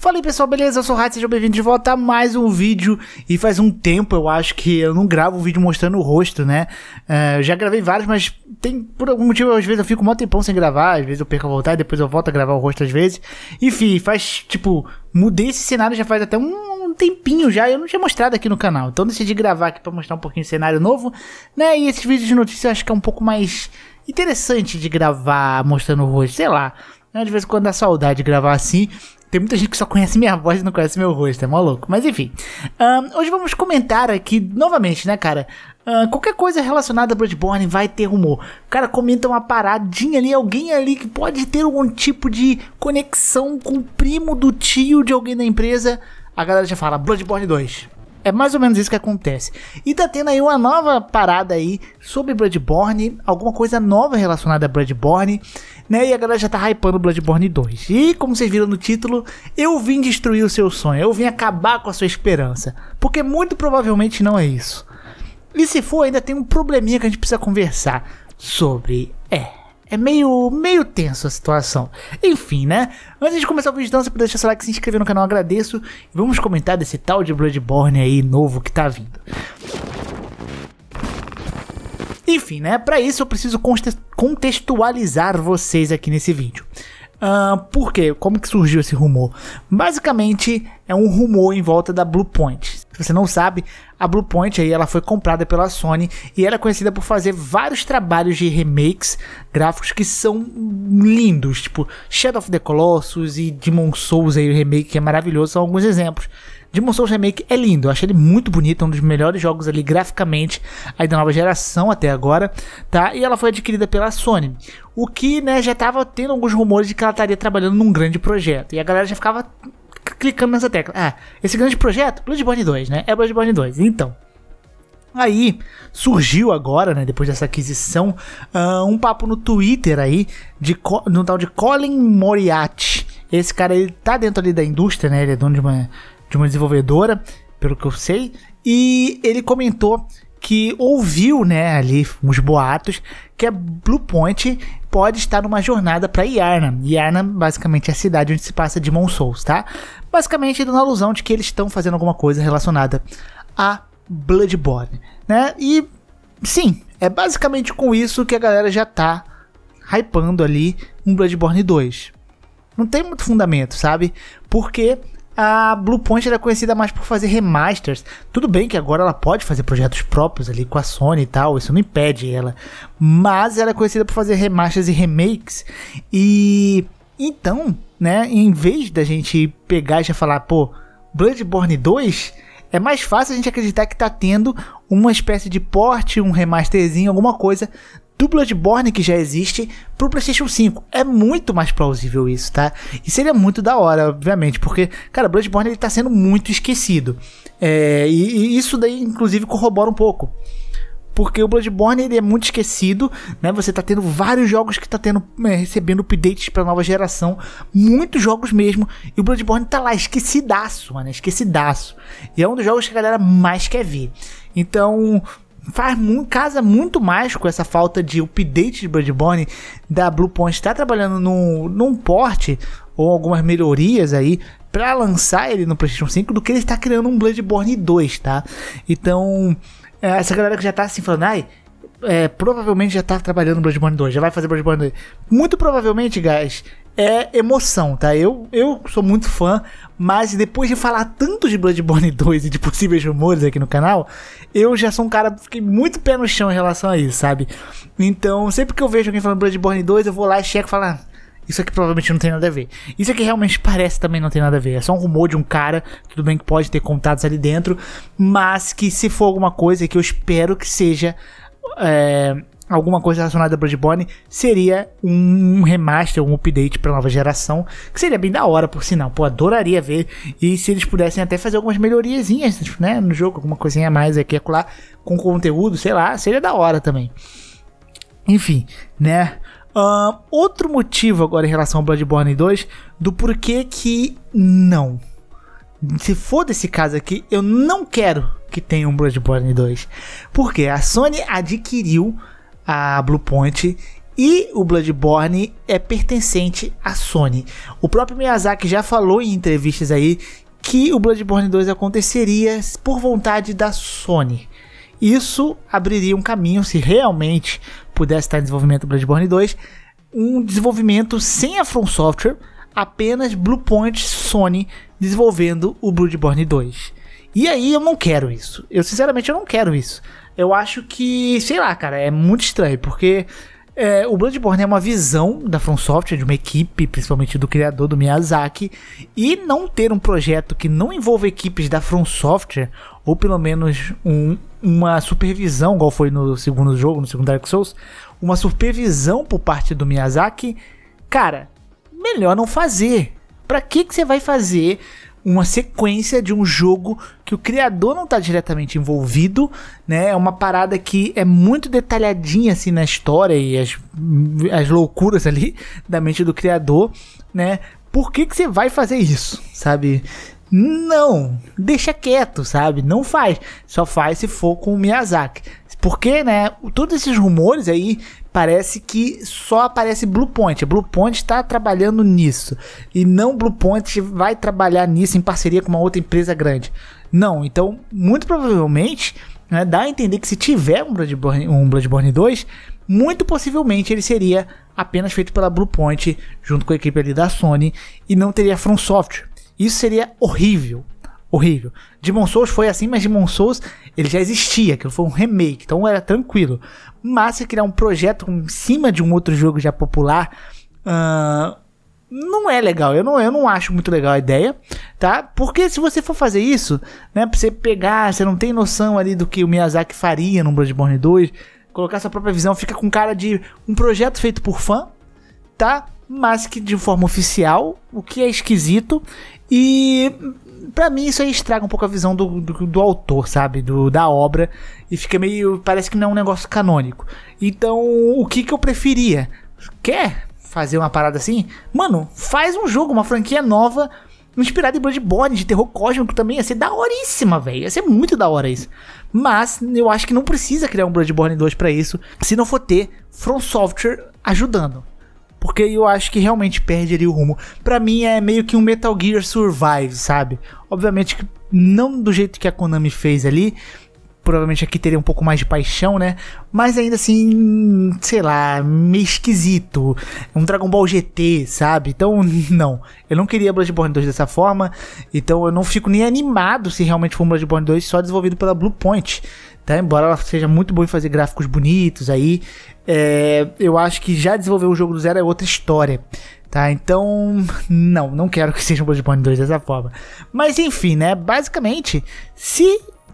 Fala aí pessoal, beleza? Eu sou o Raid, sejam bem-vindos de volta a mais um vídeo. E faz um tempo eu acho que eu não gravo um vídeo mostrando o rosto, né? Uh, já gravei vários, mas tem por algum motivo às vezes eu fico um tempão sem gravar, às vezes eu perco a vontade, depois eu volto a gravar o rosto às vezes. Enfim, faz tipo, mudei esse cenário já faz até um tempinho já, eu não tinha mostrado aqui no canal. Então decidi gravar aqui para mostrar um pouquinho o cenário novo, né? E esses vídeos de notícias eu acho que é um pouco mais interessante de gravar mostrando o rosto, sei lá. Né? De vez em quando dá saudade de gravar assim. Tem muita gente que só conhece minha voz e não conhece meu rosto, é maluco. Mas enfim. Um, hoje vamos comentar aqui, novamente, né, cara? Uh, qualquer coisa relacionada a Bloodborne vai ter rumor. O cara comenta uma paradinha ali, alguém ali que pode ter algum tipo de conexão com o primo do tio de alguém da empresa. A galera já fala Bloodborne 2. É mais ou menos isso que acontece. E tá tendo aí uma nova parada aí sobre Bloodborne, alguma coisa nova relacionada a Bloodborne, né? E a galera já tá hypando Bloodborne 2. E como vocês viram no título, eu vim destruir o seu sonho, eu vim acabar com a sua esperança. Porque muito provavelmente não é isso. E se for, ainda tem um probleminha que a gente precisa conversar sobre. É. É meio, meio tenso a situação. Enfim, né? Antes de começar o vídeo, então, você pode deixar seu like, se inscrever no canal, agradeço. E vamos comentar desse tal de Bloodborne aí novo que tá vindo. Enfim, né? Para isso eu preciso contextualizar vocês aqui nesse vídeo. Uh, por quê? Como que surgiu esse rumor? Basicamente, é um rumor em volta da Blue Point. Se você não sabe, a Bluepoint aí ela foi comprada pela Sony e era é conhecida por fazer vários trabalhos de remakes gráficos que são lindos, tipo Shadow of the Colossus e Demon Souls aí o remake que é maravilhoso, são alguns exemplos. Demon Souls Remake é lindo, eu achei ele muito bonito, é um dos melhores jogos ali graficamente aí da nova geração até agora, tá? E ela foi adquirida pela Sony. O que, né, já tava tendo alguns rumores de que ela estaria trabalhando num grande projeto. E a galera já ficava clicando nessa tecla. Ah, esse grande projeto, Bloodborne 2, né? É Bloodborne 2. Então, Aí surgiu agora, né, depois dessa aquisição, uh, um papo no Twitter aí de um tal de Colin Moriarty. Esse cara ele tá dentro ali da indústria, né? Ele é dono de uma de uma desenvolvedora, pelo que eu sei, e ele comentou que ouviu, né, ali uns boatos que a Bluepoint pode estar numa jornada para Yarnam. Yarnam, basicamente, é a cidade onde se passa de Souls, tá? Basicamente, dando alusão de que eles estão fazendo alguma coisa relacionada a Bloodborne, né? E sim, é basicamente com isso que a galera já tá hypando ali um Bloodborne 2. Não tem muito fundamento, sabe? Porque a Bluepoint era conhecida mais por fazer remasters. Tudo bem que agora ela pode fazer projetos próprios ali com a Sony e tal, isso não impede ela. Mas ela é conhecida por fazer remasters e remakes. E então, né, em vez da gente pegar e já falar, pô, Bloodborne 2, é mais fácil a gente acreditar que tá tendo uma espécie de porte, um remasterzinho, alguma coisa do Bloodborne que já existe pro PlayStation 5. É muito mais plausível isso, tá? E seria muito da hora, obviamente, porque, cara, Bloodborne ele tá sendo muito esquecido. É, e, e isso daí, inclusive, corrobora um pouco porque o Bloodborne ele é muito esquecido, né? Você tá tendo vários jogos que tá tendo é, recebendo updates para nova geração, muitos jogos mesmo, e o Bloodborne tá lá esquecidaço, mano, esquecidaço. E é um dos jogos que a galera mais quer ver. Então, faz muito, casa muito mais com essa falta de update de Bloodborne da Bluepoint está trabalhando num, num porte ou algumas melhorias aí para lançar ele no PlayStation 5 do que ele está criando um Bloodborne 2, tá? Então, é, essa galera que já tá assim falando, ai, é, provavelmente já tá trabalhando no Bloodborne 2, já vai fazer Bloodborne 2. Muito provavelmente, guys, é emoção, tá? Eu, eu sou muito fã, mas depois de falar tanto de Bloodborne 2 e de possíveis rumores aqui no canal, eu já sou um cara que fiquei muito pé no chão em relação a isso, sabe? Então, sempre que eu vejo alguém falando Bloodborne 2, eu vou lá e checo e falo, ah, isso aqui provavelmente não tem nada a ver. Isso aqui realmente parece também não tem nada a ver. É só um rumor de um cara, tudo bem que pode ter contatos ali dentro, mas que se for alguma coisa que eu espero que seja é, alguma coisa relacionada a Bloodborne, seria um remaster, um update para nova geração, que seria bem da hora, por sinal. Pô, adoraria ver. E se eles pudessem até fazer algumas melhoriazinhas, né, no jogo, alguma coisinha a mais aqui acolá, com conteúdo, sei lá, seria da hora também. Enfim, né? Uh, outro motivo agora em relação ao Bloodborne 2, do porquê que não. Se for desse caso aqui, eu não quero que tenha um Bloodborne 2. Porque a Sony adquiriu a Bluepoint e o Bloodborne é pertencente à Sony. O próprio Miyazaki já falou em entrevistas aí que o Bloodborne 2 aconteceria por vontade da Sony. Isso abriria um caminho se realmente pudesse estar em desenvolvimento o Bloodborne 2, um desenvolvimento sem a From Software, apenas Bluepoint Sony desenvolvendo o Bloodborne 2. E aí eu não quero isso. Eu sinceramente eu não quero isso eu acho que, sei lá, cara, é muito estranho, porque é, o Bloodborne é uma visão da From Software, de uma equipe, principalmente do criador do Miyazaki, e não ter um projeto que não envolva equipes da From Software, ou pelo menos um, uma supervisão, igual foi no segundo jogo, no segundo Dark Souls, uma supervisão por parte do Miyazaki, cara, melhor não fazer. Pra que, que você vai fazer uma sequência de um jogo que o criador não está diretamente envolvido, né? É uma parada que é muito detalhadinha assim na história e as, as loucuras ali da mente do criador, né? Por que que você vai fazer isso, sabe? Não, deixa quieto, sabe? Não faz. Só faz se for com o Miyazaki. Porque, né, todos esses rumores aí parece que só aparece Bluepoint. Bluepoint está trabalhando nisso. E não Bluepoint vai trabalhar nisso em parceria com uma outra empresa grande. Não, então, muito provavelmente, né, dá a entender que se tiver um Bloodborne, um Bloodborne 2, muito possivelmente ele seria apenas feito pela Bluepoint junto com a equipe ali da Sony e não teria From Software. Isso seria horrível, horrível. Demon Souls foi assim, mas Demon Souls ele já existia, ele foi um remake, então era tranquilo. Mas se criar um projeto em cima de um outro jogo já popular, uh, não é legal. Eu não, eu não acho muito legal a ideia, tá? Porque se você for fazer isso, né, pra você pegar, você não tem noção ali do que o Miyazaki faria no Bloodborne 2, colocar sua própria visão, fica com cara de um projeto feito por fã, tá? Mas que de forma oficial, o que é esquisito. E para mim isso aí estraga um pouco a visão do, do, do, autor, sabe? Do, da obra. E fica meio. Parece que não é um negócio canônico. Então, o que, que eu preferia? Quer fazer uma parada assim? Mano, faz um jogo, uma franquia nova. Inspirada em Bloodborne, de terror cósmico também, ia ser daoríssima, velho. Ia ser muito da hora isso. Mas eu acho que não precisa criar um Bloodborne 2 para isso, se não for ter From Software ajudando. Porque eu acho que realmente perde ali o rumo. Para mim é meio que um Metal Gear Survive, sabe? Obviamente que não do jeito que a Konami fez ali, provavelmente aqui teria um pouco mais de paixão, né? Mas ainda assim, sei lá, meio esquisito. Um Dragon Ball GT, sabe? Então, não. Eu não queria Bloodborne 2 dessa forma. Então eu não fico nem animado se realmente for um Bloodborne 2 só desenvolvido pela Blue Point. Tá? Embora ela seja muito boa em fazer gráficos bonitos aí. É, eu acho que já desenvolver o jogo do zero é outra história. Tá, então, não, não quero que seja um Bloodborne 2 dessa forma. Mas enfim, né? Basicamente, se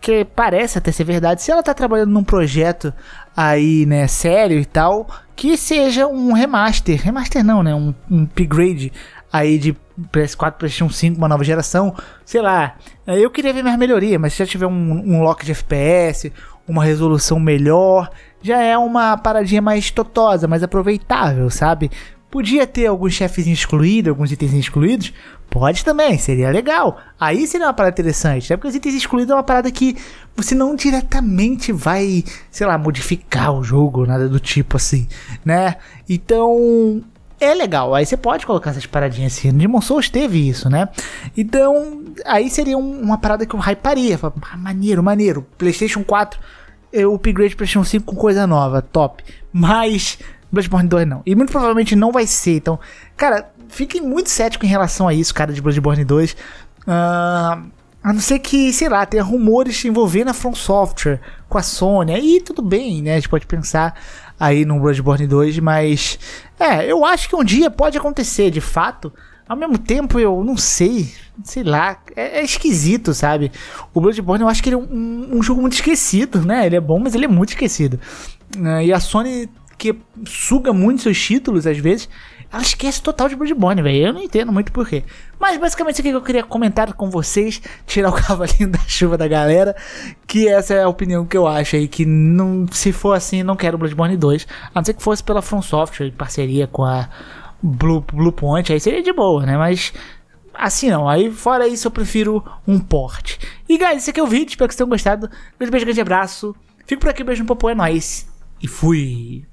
que parece até ser verdade, se ela tá trabalhando num projeto aí, né, sério e tal, que seja um remaster, remaster não, né, um, um upgrade aí de PS4, PlayStation 5, uma nova geração, sei lá. Eu queria ver mais melhoria, mas se já tiver um, um lock de FPS, uma resolução melhor, já é uma paradinha mais totosa, mais aproveitável, sabe? Podia ter alguns chefes excluídos, alguns itens excluídos? Pode também, seria legal. Aí seria uma parada interessante, né? Porque os itens excluídos é uma parada que você não diretamente vai, sei lá, modificar o jogo, nada do tipo assim, né? Então, é legal. Aí você pode colocar essas paradinhas assim. No Demon Souls teve isso, né? Então, aí seria um, uma parada que eu hyparia. Fala, ah, maneiro, maneiro. PlayStation 4, eu upgrade PlayStation 5 com coisa nova, top. Mas Bloodborne 2 não. E muito provavelmente não vai ser. Então, cara, fiquem muito cético em relação a isso, cara, de Bloodborne 2. Uh, ah, a não ser que, sei lá, tenha rumores envolvendo a From Software com a Sony. Aí tudo bem, né? A gente pode pensar aí no Bloodborne 2, mas. É, eu acho que um dia pode acontecer, de fato. Ao mesmo tempo, eu não sei, sei lá, é, é esquisito, sabe? O Bloodborne, eu acho que ele é um, um, jogo muito esquecido, né? Ele é bom, mas ele é muito esquecido. Uh, e a Sony que suga muito seus títulos às vezes, ela esquece total de Bloodborne, velho. Eu não entendo muito porquê. Mas basicamente isso aqui que eu queria comentar com vocês, tirar o cavalinho da chuva da galera, que essa é a opinião que eu acho aí, que não, se for assim, não quero Bloodborne 2, a não ser que fosse pela From Software, em parceria com a Blue, Blue Point, aí seria de boa, né? Mas assim não. Aí fora isso eu prefiro um porte. E guys, esse aqui é o vídeo, espero que vocês tenham gostado. Grande beijo, grande abraço. Fico por aqui, beijo no popo, é nóis. E fui!